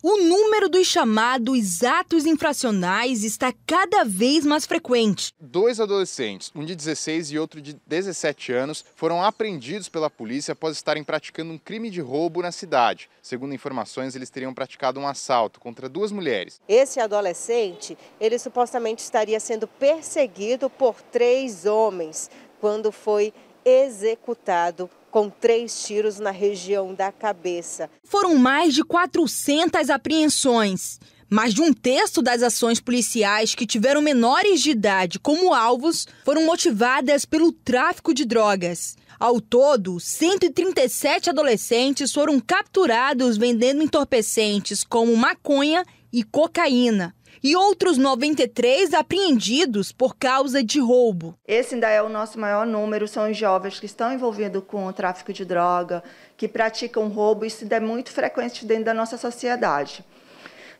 O número dos chamados atos infracionais está cada vez mais frequente. Dois adolescentes, um de 16 e outro de 17 anos, foram apreendidos pela polícia após estarem praticando um crime de roubo na cidade. Segundo informações, eles teriam praticado um assalto contra duas mulheres. Esse adolescente, ele supostamente estaria sendo perseguido por três homens quando foi executado com três tiros na região da cabeça. Foram mais de 400 apreensões. Mais de um terço das ações policiais que tiveram menores de idade como alvos foram motivadas pelo tráfico de drogas. Ao todo, 137 adolescentes foram capturados vendendo entorpecentes como maconha e cocaína e outros 93 apreendidos por causa de roubo. Esse ainda é o nosso maior número, são os jovens que estão envolvidos com o tráfico de droga, que praticam roubo, isso é muito frequente dentro da nossa sociedade.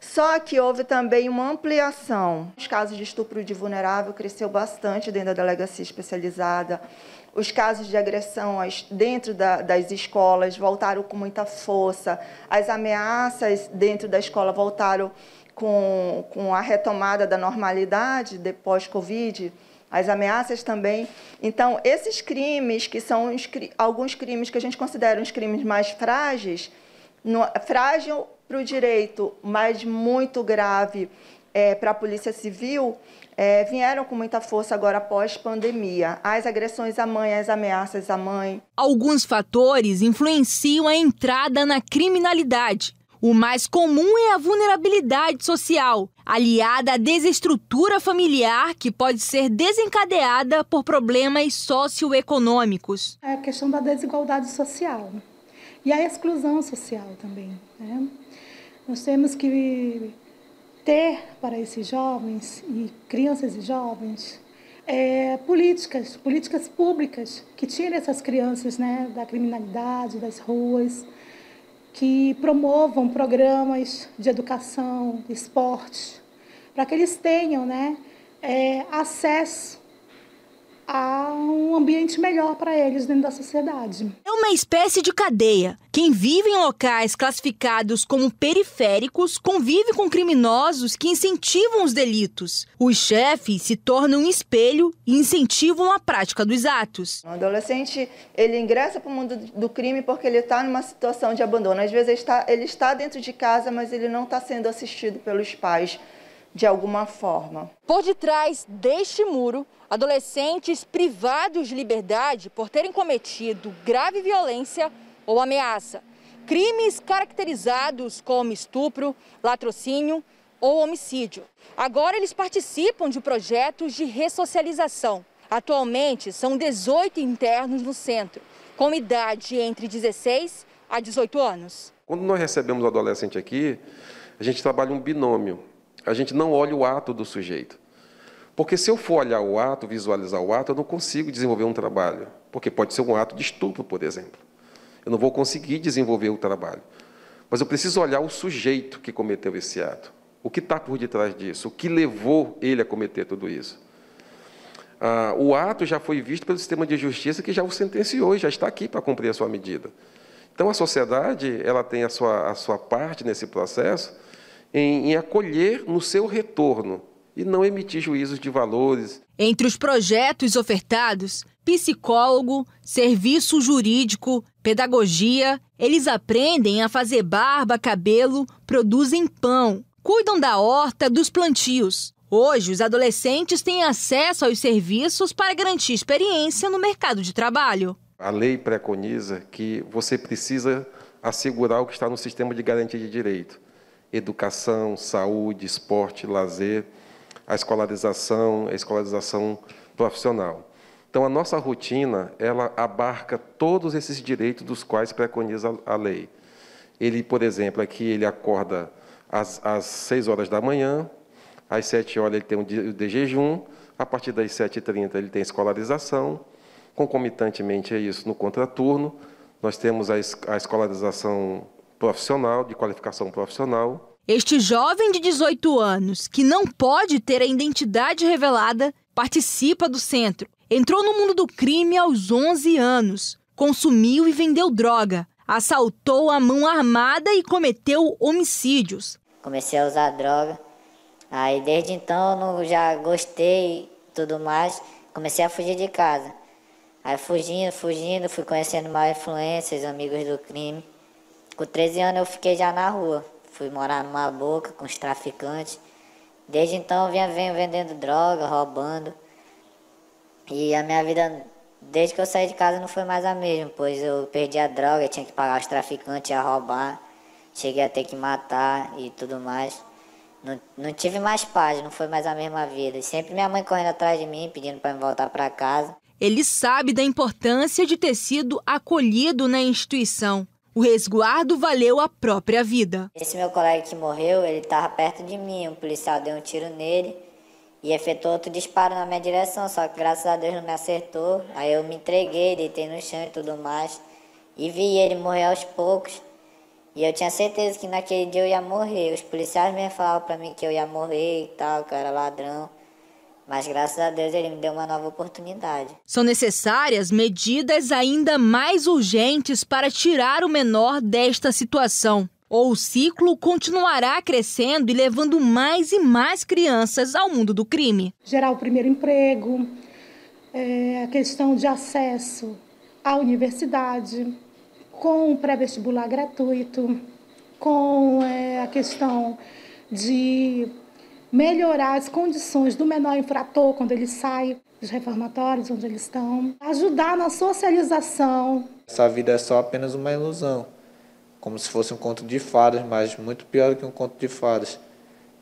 Só que houve também uma ampliação. Os casos de estupro de vulnerável cresceu bastante dentro da delegacia especializada. Os casos de agressão dentro das escolas voltaram com muita força. As ameaças dentro da escola voltaram com, com a retomada da normalidade depois Covid, as ameaças também. Então, esses crimes, que são alguns crimes que a gente considera os crimes mais frágeis, no, frágil para o direito, mas muito grave é, para a Polícia Civil, é, vieram com muita força agora após pandemia. As agressões à mãe, as ameaças à mãe. Alguns fatores influenciam a entrada na criminalidade o mais comum é a vulnerabilidade social, aliada à desestrutura familiar que pode ser desencadeada por problemas socioeconômicos. É a questão da desigualdade social né? e a exclusão social também. Né? Nós temos que ter para esses jovens e crianças e jovens é, políticas, políticas públicas que tirem essas crianças né, da criminalidade, das ruas que promovam programas de educação, esporte, para que eles tenham né, é, acesso a um ambiente melhor para eles dentro da sociedade. É uma espécie de cadeia. Quem vive em locais classificados como periféricos convive com criminosos que incentivam os delitos. Os chefes se tornam um espelho e incentivam a prática dos atos. O adolescente ele ingressa para o mundo do crime porque ele está numa situação de abandono. Às vezes ele está, ele está dentro de casa, mas ele não está sendo assistido pelos pais de alguma forma. Por detrás deste muro, adolescentes privados de liberdade por terem cometido grave violência ou ameaça. Crimes caracterizados como estupro, latrocínio ou homicídio. Agora eles participam de projetos de ressocialização. Atualmente são 18 internos no centro, com idade entre 16 a 18 anos. Quando nós recebemos o adolescente aqui, a gente trabalha um binômio. A gente não olha o ato do sujeito. Porque se eu for olhar o ato, visualizar o ato, eu não consigo desenvolver um trabalho. Porque pode ser um ato de estupro, por exemplo. Eu não vou conseguir desenvolver o trabalho. Mas eu preciso olhar o sujeito que cometeu esse ato. O que está por detrás disso? O que levou ele a cometer tudo isso? Ah, o ato já foi visto pelo sistema de justiça que já o sentenciou e já está aqui para cumprir a sua medida. Então, a sociedade ela tem a sua, a sua parte nesse processo em, em acolher no seu retorno e não emitir juízos de valores. Entre os projetos ofertados, psicólogo, serviço jurídico, pedagogia, eles aprendem a fazer barba, cabelo, produzem pão, cuidam da horta, dos plantios. Hoje, os adolescentes têm acesso aos serviços para garantir experiência no mercado de trabalho. A lei preconiza que você precisa assegurar o que está no sistema de garantia de direito educação, saúde, esporte, lazer, a escolarização, a escolarização profissional. Então, a nossa rotina, ela abarca todos esses direitos dos quais preconiza a lei. Ele, por exemplo, aqui ele acorda às, às 6 horas da manhã, às 7 horas ele tem o de, jejum, a partir das 7h30 ele tem escolarização, concomitantemente a isso, no contraturno, nós temos a, a escolarização profissional, de qualificação profissional. Este jovem de 18 anos, que não pode ter a identidade revelada, participa do centro. Entrou no mundo do crime aos 11 anos, consumiu e vendeu droga, assaltou a mão armada e cometeu homicídios. Comecei a usar droga, aí desde então eu já gostei tudo mais, comecei a fugir de casa. Aí fugindo, fugindo, fui conhecendo mais influências, amigos do crime. Com 13 anos eu fiquei já na rua. Fui morar numa boca com os traficantes. Desde então eu vinha, venho vendendo droga, roubando. E a minha vida, desde que eu saí de casa, não foi mais a mesma, pois eu perdi a droga, tinha que pagar os traficantes, ia roubar, cheguei a ter que matar e tudo mais. Não, não tive mais paz, não foi mais a mesma vida. Sempre minha mãe correndo atrás de mim, pedindo para me voltar para casa. Ele sabe da importância de ter sido acolhido na instituição. O resguardo valeu a própria vida. Esse meu colega que morreu, ele estava perto de mim, um policial deu um tiro nele e efetuou outro disparo na minha direção, só que graças a Deus não me acertou. Aí eu me entreguei, deitei no chão e tudo mais, e vi ele morrer aos poucos. E eu tinha certeza que naquele dia eu ia morrer. Os policiais me falavam para mim que eu ia morrer e tal, que eu era ladrão. Mas graças a Deus ele me deu uma nova oportunidade. São necessárias medidas ainda mais urgentes para tirar o menor desta situação. Ou o ciclo continuará crescendo e levando mais e mais crianças ao mundo do crime. Gerar o primeiro emprego, é, a questão de acesso à universidade, com o pré-vestibular gratuito, com é, a questão de melhorar as condições do menor infrator quando ele sai dos reformatórios onde eles estão, ajudar na socialização. Essa vida é só apenas uma ilusão, como se fosse um conto de fadas, mas muito pior que um conto de fadas.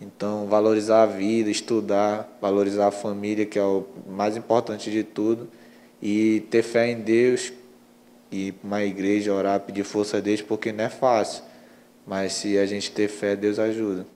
Então, valorizar a vida, estudar, valorizar a família, que é o mais importante de tudo, e ter fé em Deus, ir para uma igreja, orar, pedir força a Deus, porque não é fácil. Mas se a gente ter fé, Deus ajuda.